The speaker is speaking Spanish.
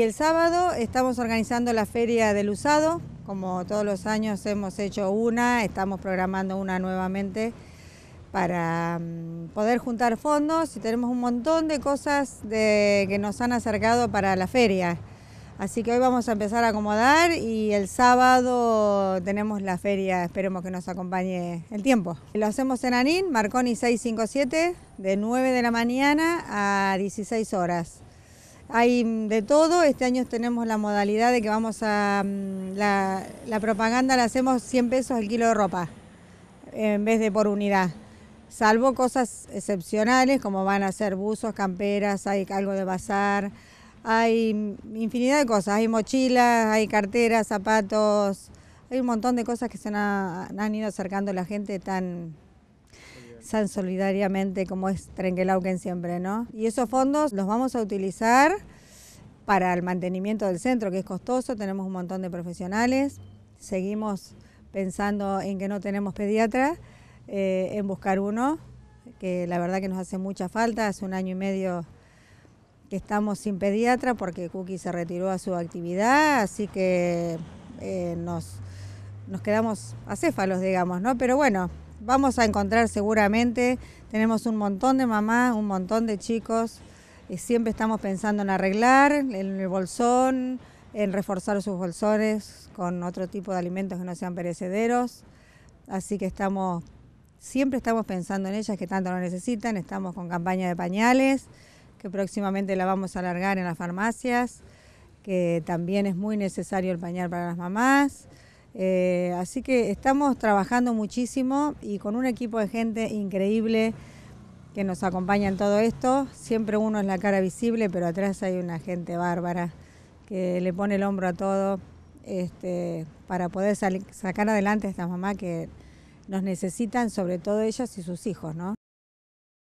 Y el sábado estamos organizando la Feria del Usado, como todos los años hemos hecho una, estamos programando una nuevamente para mm, poder juntar fondos y tenemos un montón de cosas que nos han acercado para la feria. Así que hoy vamos a empezar a acomodar y el sábado tenemos la feria, esperemos que nos acompañe el tiempo. Lo hacemos en Anín, Marconi 657, de 9 de la mañana a 16 horas. Hay de todo, este año tenemos la modalidad de que vamos a, mm, la, propaganda la hacemos 100 pesos el kilo de ropa, en vez de por unidad salvo cosas excepcionales como van a ser buzos, camperas, hay algo de bazar, hay infinidad de cosas, hay mochilas, hay carteras, zapatos, hay un montón de cosas que se han, han ido acercando la gente tan san solidariamente como es Trenquelauquen siempre, ¿no? Y esos fondos los vamos a utilizar para el mantenimiento del centro, que es costoso, tenemos un montón de profesionales, seguimos pensando en que no tenemos pediatra, eh, en buscar uno, que la verdad que nos hace mucha falta, hace un año y medio que estamos sin pediatra porque Cookie se retiró a su actividad, así que eh, nos, nos quedamos acéfalos, digamos, ¿no? Pero bueno, vamos a encontrar seguramente. Tenemos un montón de mamás, un montón de chicos. Y siempre estamos pensando en arreglar el bolsón, en reforzar sus bolsones con otro tipo de alimentos que no sean perecederos. Así que estamos, siempre estamos pensando en ellas que tanto lo necesitan. Estamos con campaña de pañales, que próximamente la vamos a alargar en las farmacias, que también es muy necesario el pañal para las mamás. Eh, así que estamos trabajando muchísimo y con un equipo de gente increíble que nos acompaña en todo esto. Siempre uno es la cara visible, pero atrás hay una gente bárbara que le pone el hombro a todo este, para poder sacar adelante a estas mamás que nos necesitan, sobre todo ellas y sus hijos, ¿no?